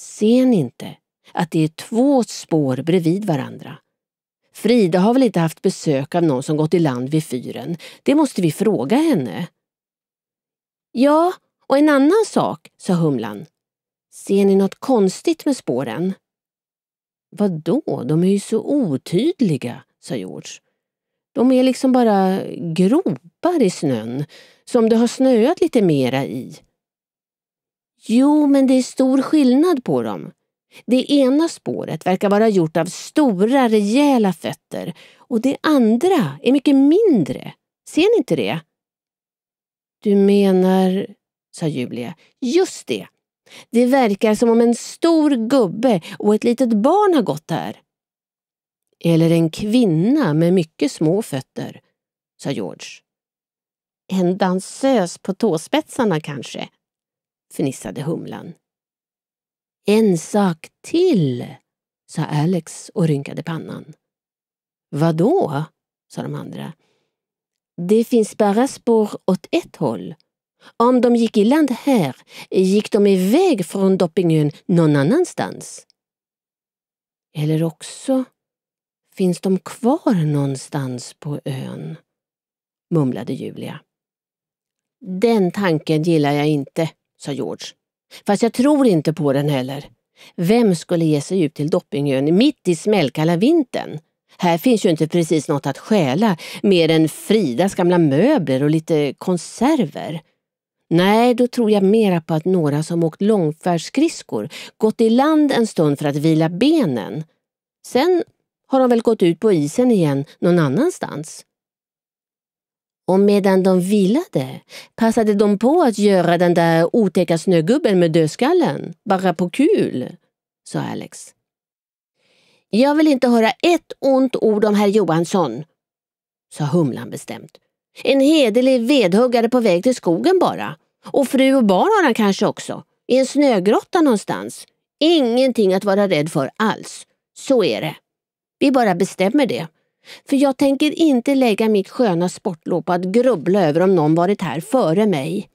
Ser ni inte att det är två spår bredvid varandra? Frida har väl inte haft besök av någon som gått i land vid fyren? Det måste vi fråga henne. Ja, och en annan sak, sa Humlan. Ser ni något konstigt med spåren? Vadå, de är ju så otydliga, sa George. De är liksom bara gropar i snön, som det har snöat lite mera i. Jo, men det är stor skillnad på dem. Det ena spåret verkar vara gjort av stora, rejäla fötter och det andra är mycket mindre. Ser ni inte det? Du menar, sa Julia, just det. Det verkar som om en stor gubbe och ett litet barn har gått här. Eller en kvinna med mycket små fötter, sa George. En dansös på tåspetsarna kanske, fnissade Humlan. En sak till, sa Alex och rynkade pannan. Vadå? sa de andra. Det finns bara spår åt ett håll. Om de gick i land här gick de iväg från Doppingön någon annanstans. Eller också finns de kvar någonstans på ön, mumlade Julia. Den tanken gillar jag inte, sa George. Fast jag tror inte på den heller. Vem skulle ge sig ut till Doppingön mitt i smällkalla vintern? Här finns ju inte precis något att stjäla mer än Fridas gamla möbler och lite konserver. Nej, då tror jag mera på att några som åkt långfärdsskridskor gått i land en stund för att vila benen. Sen har de väl gått ut på isen igen någon annanstans. Och medan de vilade passade de på att göra den där otäcka snögubben med dödskallen, bara på kul, sa Alex. Jag vill inte höra ett ont ord om herr Johansson, sa Humlan bestämt. En hederlig vedhuggare på väg till skogen bara. Och fru och barn har han kanske också, i en snögrotta någonstans. Ingenting att vara rädd för alls. Så är det. Vi bara bestämmer det. För jag tänker inte lägga mitt sköna sportlov på att grubbla över om någon varit här före mig.